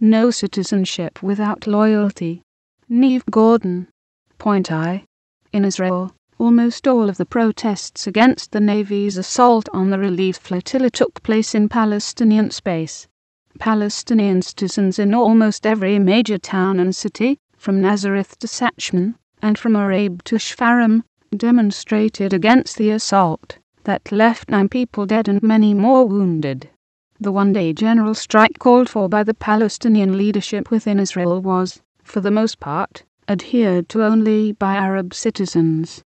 No citizenship without loyalty. Neve Gordon. Point I. In Israel, almost all of the protests against the Navy's assault on the relief flotilla took place in Palestinian space. Palestinian citizens in almost every major town and city, from Nazareth to Sachman, and from Arab to Shfarim, demonstrated against the assault that left nine people dead and many more wounded. The one day general strike called for by the Palestinian leadership within Israel was, for the most part, adhered to only by Arab citizens.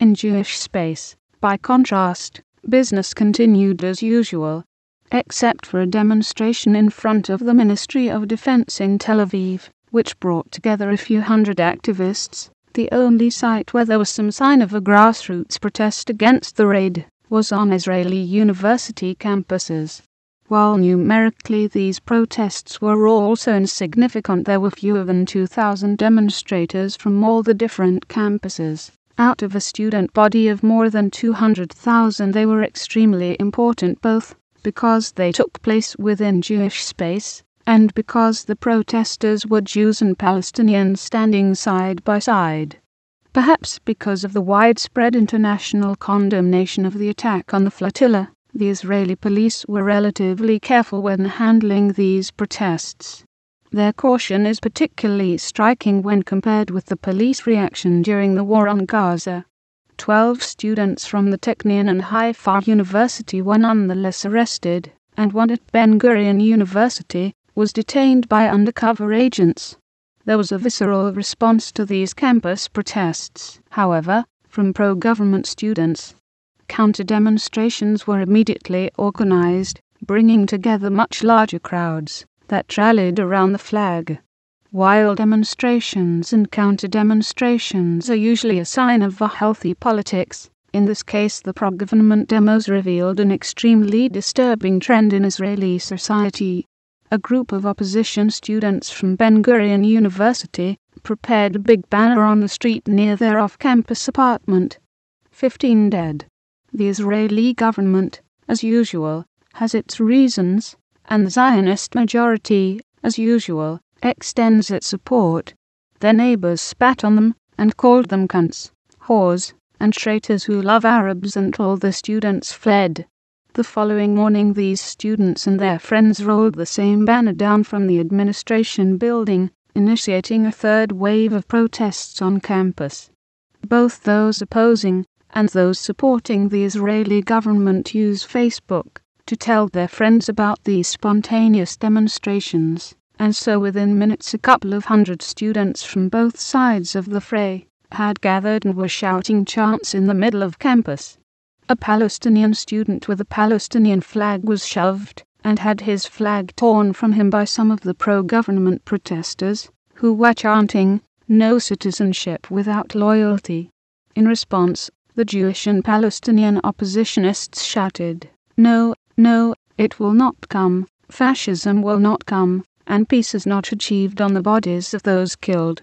In Jewish space, by contrast, business continued as usual, except for a demonstration in front of the Ministry of Defense in Tel Aviv, which brought together a few hundred activists. The only site where there was some sign of a grassroots protest against the raid was on Israeli university campuses. While numerically these protests were also insignificant there were fewer than 2,000 demonstrators from all the different campuses. Out of a student body of more than 200,000 they were extremely important both because they took place within Jewish space and because the protesters were Jews and Palestinians standing side by side. Perhaps because of the widespread international condemnation of the attack on the flotilla the Israeli police were relatively careful when handling these protests. Their caution is particularly striking when compared with the police reaction during the war on Gaza. Twelve students from the Technion and Haifa University were nonetheless arrested, and one at Ben Gurion University was detained by undercover agents. There was a visceral response to these campus protests, however, from pro government students. Counter-demonstrations were immediately organized, bringing together much larger crowds that rallied around the flag. While demonstrations and counter-demonstrations are usually a sign of a healthy politics, in this case the pro-government demos revealed an extremely disturbing trend in Israeli society. A group of opposition students from Ben Gurion University prepared a big banner on the street near their off-campus apartment. 15 dead. The Israeli government, as usual, has its reasons, and the Zionist majority, as usual, extends its support. Their neighbors spat on them and called them cunts, whores, and traitors who love Arabs until the students fled. The following morning, these students and their friends rolled the same banner down from the administration building, initiating a third wave of protests on campus. Both those opposing and those supporting the Israeli government use Facebook to tell their friends about these spontaneous demonstrations, and so within minutes a couple of hundred students from both sides of the fray had gathered and were shouting chants in the middle of campus. A Palestinian student with a Palestinian flag was shoved and had his flag torn from him by some of the pro government protesters, who were chanting, No citizenship without loyalty. In response, the Jewish and Palestinian oppositionists shouted, No, no, it will not come, fascism will not come, and peace is not achieved on the bodies of those killed.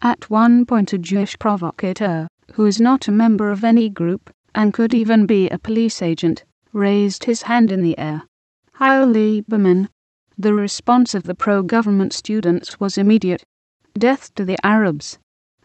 At one point, a Jewish provocateur, who is not a member of any group, and could even be a police agent, raised his hand in the air. Heil Lieberman. The response of the pro government students was immediate death to the Arabs.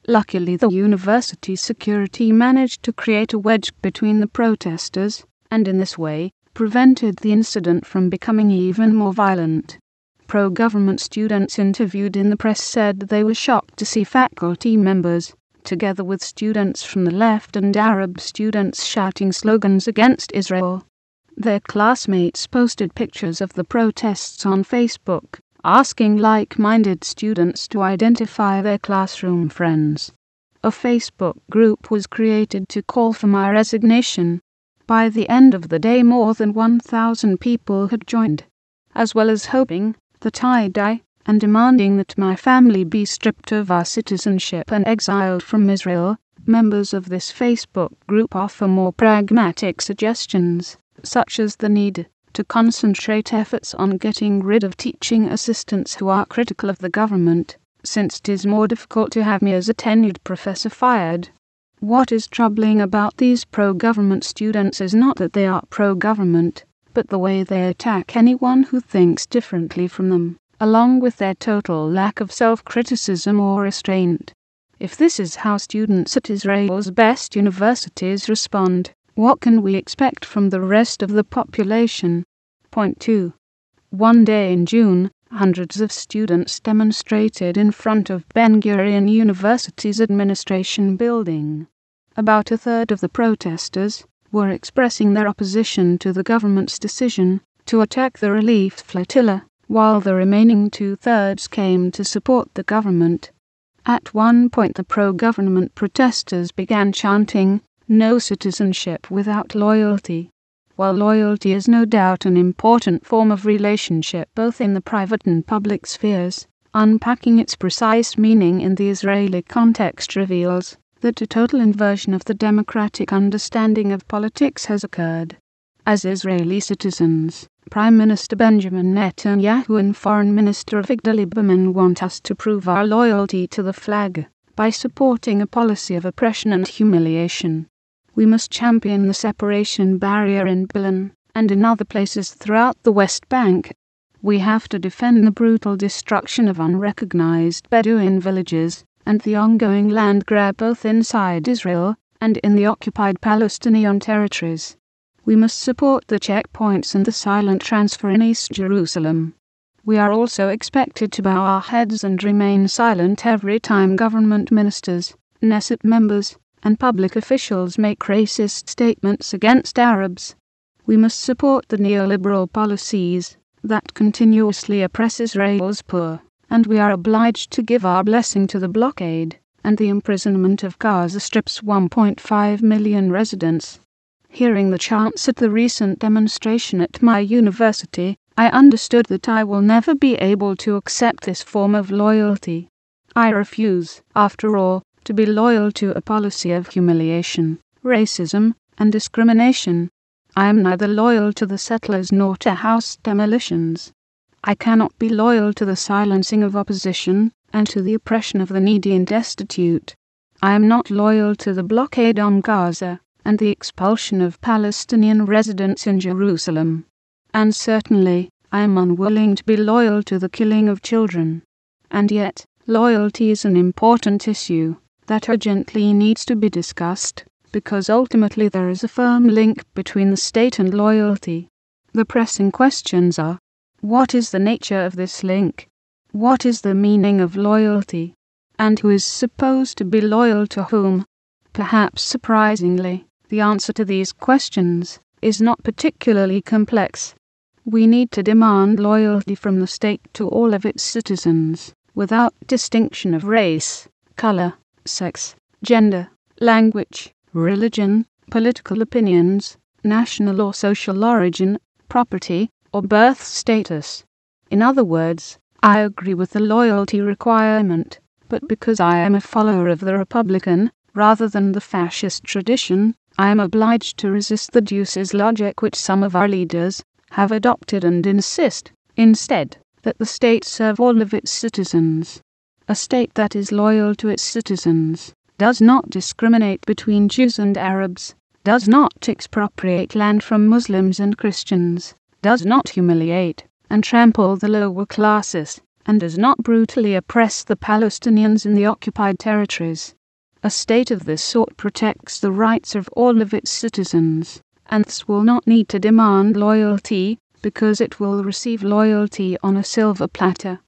Luckily the university security managed to create a wedge between the protesters, and in this way, prevented the incident from becoming even more violent. Pro government students interviewed in the press said they were shocked to see faculty members, together with students from the left and Arab students, shouting slogans against Israel. Their classmates posted pictures of the protests on Facebook, asking like minded students to identify their classroom friends. A Facebook group was created to call for my resignation. By the end of the day, more than 1,000 people had joined, as well as hoping, the tie dye, and demanding that my family be stripped of our citizenship and exiled from Israel. Members of this Facebook group offer more pragmatic suggestions, such as the need to concentrate efforts on getting rid of teaching assistants who are critical of the government, since it is more difficult to have me as a tenured professor fired. What is troubling about these pro government students is not that they are pro government, but the way they attack anyone who thinks differently from them, along with their total lack of self criticism or restraint. If this is how students at Israel's best universities respond, what can we expect from the rest of the population? Point 2. One day in June, hundreds of students demonstrated in front of Ben Gurion University's administration building. About a third of the protesters were expressing their opposition to the government's decision to attack the relief flotilla, while the remaining two thirds came to support the government. At one point, the pro government protesters began chanting, no citizenship without loyalty. While loyalty is no doubt an important form of relationship both in the private and public spheres, unpacking its precise meaning in the Israeli context reveals that a total inversion of the democratic understanding of politics has occurred. As Israeli citizens, Prime Minister Benjamin Netanyahu and Foreign Minister Avigdor Lieberman want us to prove our loyalty to the flag by supporting a policy of oppression and humiliation we must champion the separation barrier in Berlin and in other places throughout the West Bank. We have to defend the brutal destruction of unrecognized Bedouin villages and the ongoing land grab both inside Israel and in the occupied Palestinian territories. We must support the checkpoints and the silent transfer in East Jerusalem. We are also expected to bow our heads and remain silent every time government ministers, Knesset members, and public officials make racist statements against Arabs. We must support the neoliberal policies that continuously oppress Israel's poor, and we are obliged to give our blessing to the blockade and the imprisonment of Gaza Strip's 1.5 million residents. Hearing the chants at the recent demonstration at my university, I understood that I will never be able to accept this form of loyalty. I refuse, after all, to be loyal to a policy of humiliation, racism, and discrimination. I am neither loyal to the settlers nor to house demolitions. I cannot be loyal to the silencing of opposition and to the oppression of the needy and destitute. I am not loyal to the blockade on Gaza and the expulsion of Palestinian residents in Jerusalem. And certainly, I am unwilling to be loyal to the killing of children. And yet, loyalty is an important issue that urgently needs to be discussed, because ultimately there is a firm link between the state and loyalty. The pressing questions are what is the nature of this link? What is the meaning of loyalty? And who is supposed to be loyal to whom? Perhaps surprisingly, the answer to these questions is not particularly complex. We need to demand loyalty from the state to all of its citizens, without distinction of race, color, sex, gender, language, religion, political opinions, national or social origin, property, or birth status. In other words, I agree with the loyalty requirement, but because I am a follower of the Republican, rather than the fascist tradition, I am obliged to resist the deuces logic which some of our leaders have adopted and insist, instead, that the state serve all of its citizens a state that is loyal to its citizens, does not discriminate between Jews and Arabs, does not expropriate land from Muslims and Christians, does not humiliate and trample the lower classes, and does not brutally oppress the Palestinians in the occupied territories. A state of this sort protects the rights of all of its citizens, and thus will not need to demand loyalty, because it will receive loyalty on a silver platter.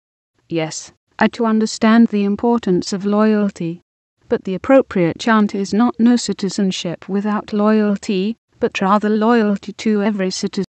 Yes, are to understand the importance of loyalty. But the appropriate chant is not no citizenship without loyalty, but rather loyalty to every citizen.